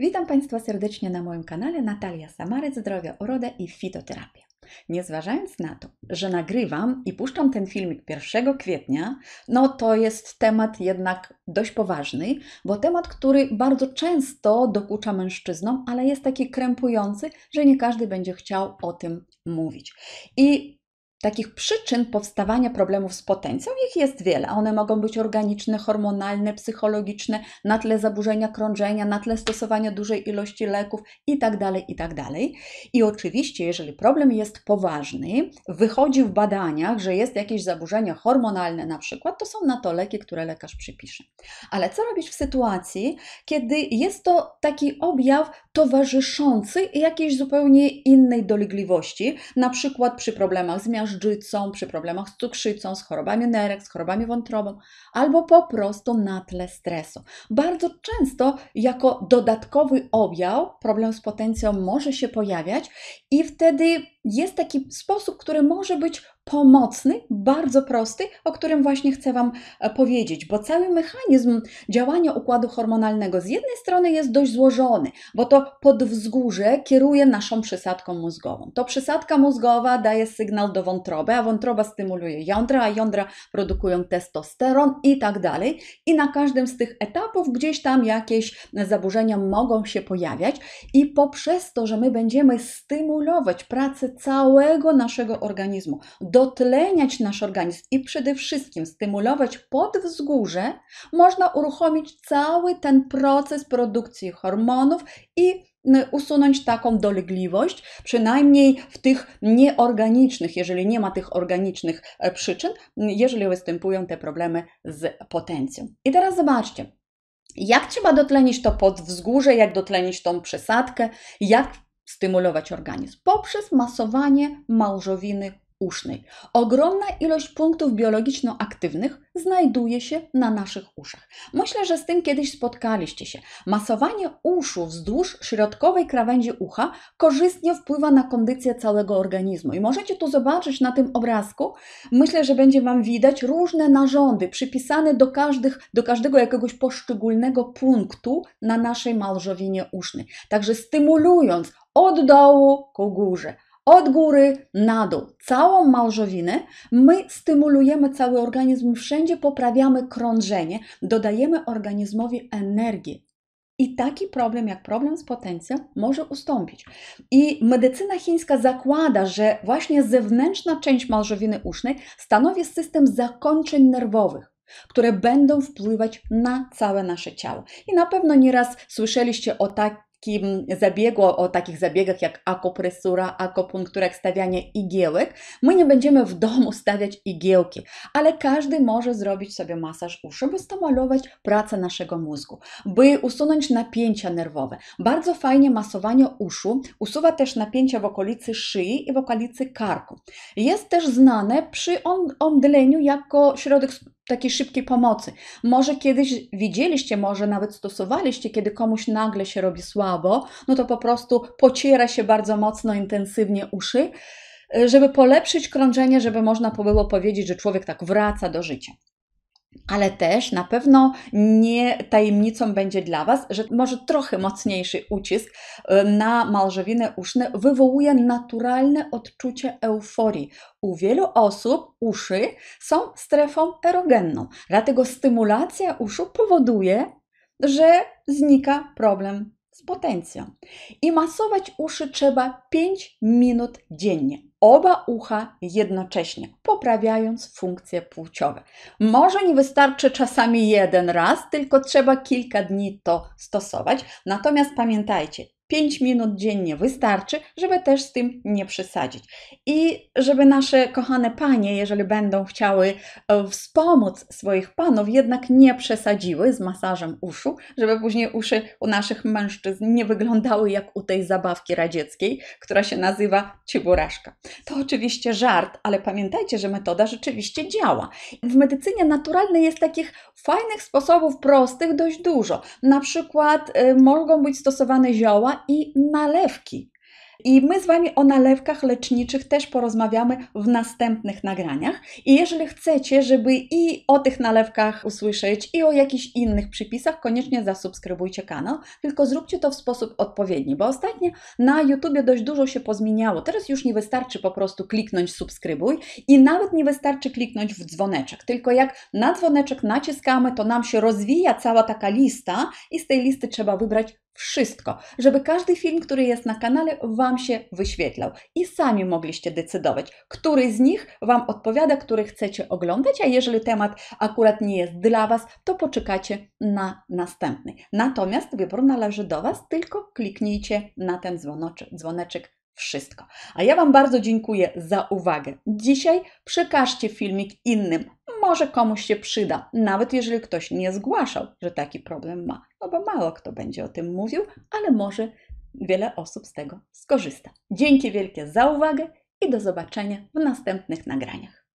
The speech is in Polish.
Witam Państwa serdecznie na moim kanale Natalia Samarec, zdrowia, Urodę i Fitoterapię. Nie zważając na to, że nagrywam i puszczam ten filmik 1 kwietnia, no to jest temat jednak dość poważny, bo temat, który bardzo często dokucza mężczyznom, ale jest taki krępujący, że nie każdy będzie chciał o tym mówić. I Takich przyczyn powstawania problemów z potencją ich jest wiele. One mogą być organiczne, hormonalne, psychologiczne, na tle zaburzenia krążenia, na tle stosowania dużej ilości leków itd. Tak itd. Tak I oczywiście, jeżeli problem jest poważny, wychodzi w badaniach, że jest jakieś zaburzenie hormonalne na przykład, to są na to leki, które lekarz przypisze. Ale co robić w sytuacji, kiedy jest to taki objaw towarzyszący jakiejś zupełnie innej dolegliwości, na przykład przy problemach zmian miażdżycą, przy problemach z cukrzycą, z chorobami nerek, z chorobami wątrobą, albo po prostu na tle stresu. Bardzo często jako dodatkowy objaw problem z potencją może się pojawiać i wtedy jest taki sposób, który może być pomocny, bardzo prosty, o którym właśnie chcę Wam e, powiedzieć, bo cały mechanizm działania układu hormonalnego z jednej strony jest dość złożony, bo to podwzgórze kieruje naszą przysadką mózgową. To przysadka mózgowa daje sygnał do wątroby, a wątroba stymuluje jądra, a jądra produkują testosteron i tak dalej. I na każdym z tych etapów gdzieś tam jakieś zaburzenia mogą się pojawiać i poprzez to, że my będziemy stymulować pracę całego naszego organizmu, dotleniać nasz organizm i przede wszystkim stymulować podwzgórze, można uruchomić cały ten proces produkcji hormonów i usunąć taką dolegliwość, przynajmniej w tych nieorganicznych, jeżeli nie ma tych organicznych e, przyczyn, jeżeli występują te problemy z potencją. I teraz zobaczcie, jak trzeba dotlenić to podwzgórze, jak dotlenić tą przesadkę, jak stymulować organizm poprzez masowanie małżowiny usznej. Ogromna ilość punktów biologiczno-aktywnych znajduje się na naszych uszach. Myślę, że z tym kiedyś spotkaliście się. Masowanie uszu wzdłuż środkowej krawędzi ucha korzystnie wpływa na kondycję całego organizmu. I możecie tu zobaczyć na tym obrazku, myślę, że będzie Wam widać różne narządy przypisane do, każdych, do każdego jakiegoś poszczególnego punktu na naszej malżowinie usznej. Także stymulując od dołu ku górze od góry na dół, całą małżowinę, my stymulujemy cały organizm, wszędzie poprawiamy krążenie, dodajemy organizmowi energię I taki problem jak problem z potencją może ustąpić. I medycyna chińska zakłada, że właśnie zewnętrzna część małżowiny usznej stanowi system zakończeń nerwowych które będą wpływać na całe nasze ciało. I na pewno nieraz słyszeliście o tak, kim zabiegło o takich zabiegach jak akopresura, akupunktura, jak stawianie igiełek. My nie będziemy w domu stawiać igiełki, ale każdy może zrobić sobie masaż uszu, by stymulować pracę naszego mózgu, by usunąć napięcia nerwowe. Bardzo fajnie masowanie uszu usuwa też napięcia w okolicy szyi i w okolicy karku. Jest też znane przy omdleniu jako środek takiej szybkiej pomocy. Może kiedyś widzieliście, może nawet stosowaliście, kiedy komuś nagle się robi słabo, no to po prostu pociera się bardzo mocno, intensywnie uszy, e, żeby polepszyć krążenie, żeby można było powiedzieć, że człowiek tak wraca do życia ale też na pewno nie tajemnicą będzie dla Was, że może trochę mocniejszy ucisk na malżowinę uszne wywołuje naturalne odczucie euforii. U wielu osób uszy są strefą erogenną, dlatego stymulacja uszu powoduje, że znika problem z potencją. I masować uszy trzeba 5 minut dziennie oba ucha jednocześnie, poprawiając funkcje płciowe. Może nie wystarczy czasami jeden raz, tylko trzeba kilka dni to stosować. Natomiast pamiętajcie, 5 minut dziennie wystarczy, żeby też z tym nie przesadzić. I żeby nasze kochane panie, jeżeli będą chciały e, wspomóc swoich panów, jednak nie przesadziły z masażem uszu, żeby później uszy u naszych mężczyzn nie wyglądały jak u tej zabawki radzieckiej, która się nazywa ciburaszka. To oczywiście żart, ale pamiętajcie, że metoda rzeczywiście działa. W medycynie naturalnej jest takich fajnych sposobów prostych dość dużo. Na przykład y, mogą być stosowane zioła i nalewki. I my z Wami o nalewkach leczniczych też porozmawiamy w następnych nagraniach. I jeżeli chcecie, żeby i o tych nalewkach usłyszeć, i o jakichś innych przypisach, koniecznie zasubskrybujcie kanał, tylko zróbcie to w sposób odpowiedni, bo ostatnio na YouTubie dość dużo się pozmieniało. Teraz już nie wystarczy po prostu kliknąć subskrybuj i nawet nie wystarczy kliknąć w dzwoneczek, tylko jak na dzwoneczek naciskamy, to nam się rozwija cała taka lista i z tej listy trzeba wybrać wszystko, żeby każdy film, który jest na kanale, Wam się wyświetlał i sami mogliście decydować, który z nich Wam odpowiada, który chcecie oglądać, a jeżeli temat akurat nie jest dla Was, to poczekacie na następny. Natomiast wybór należy do Was, tylko kliknijcie na ten dzwoneczek wszystko. A ja Wam bardzo dziękuję za uwagę. Dzisiaj przekażcie filmik innym, może komuś się przyda, nawet jeżeli ktoś nie zgłaszał, że taki problem ma, no bo mało kto będzie o tym mówił, ale może wiele osób z tego skorzysta. Dzięki wielkie za uwagę i do zobaczenia w następnych nagraniach.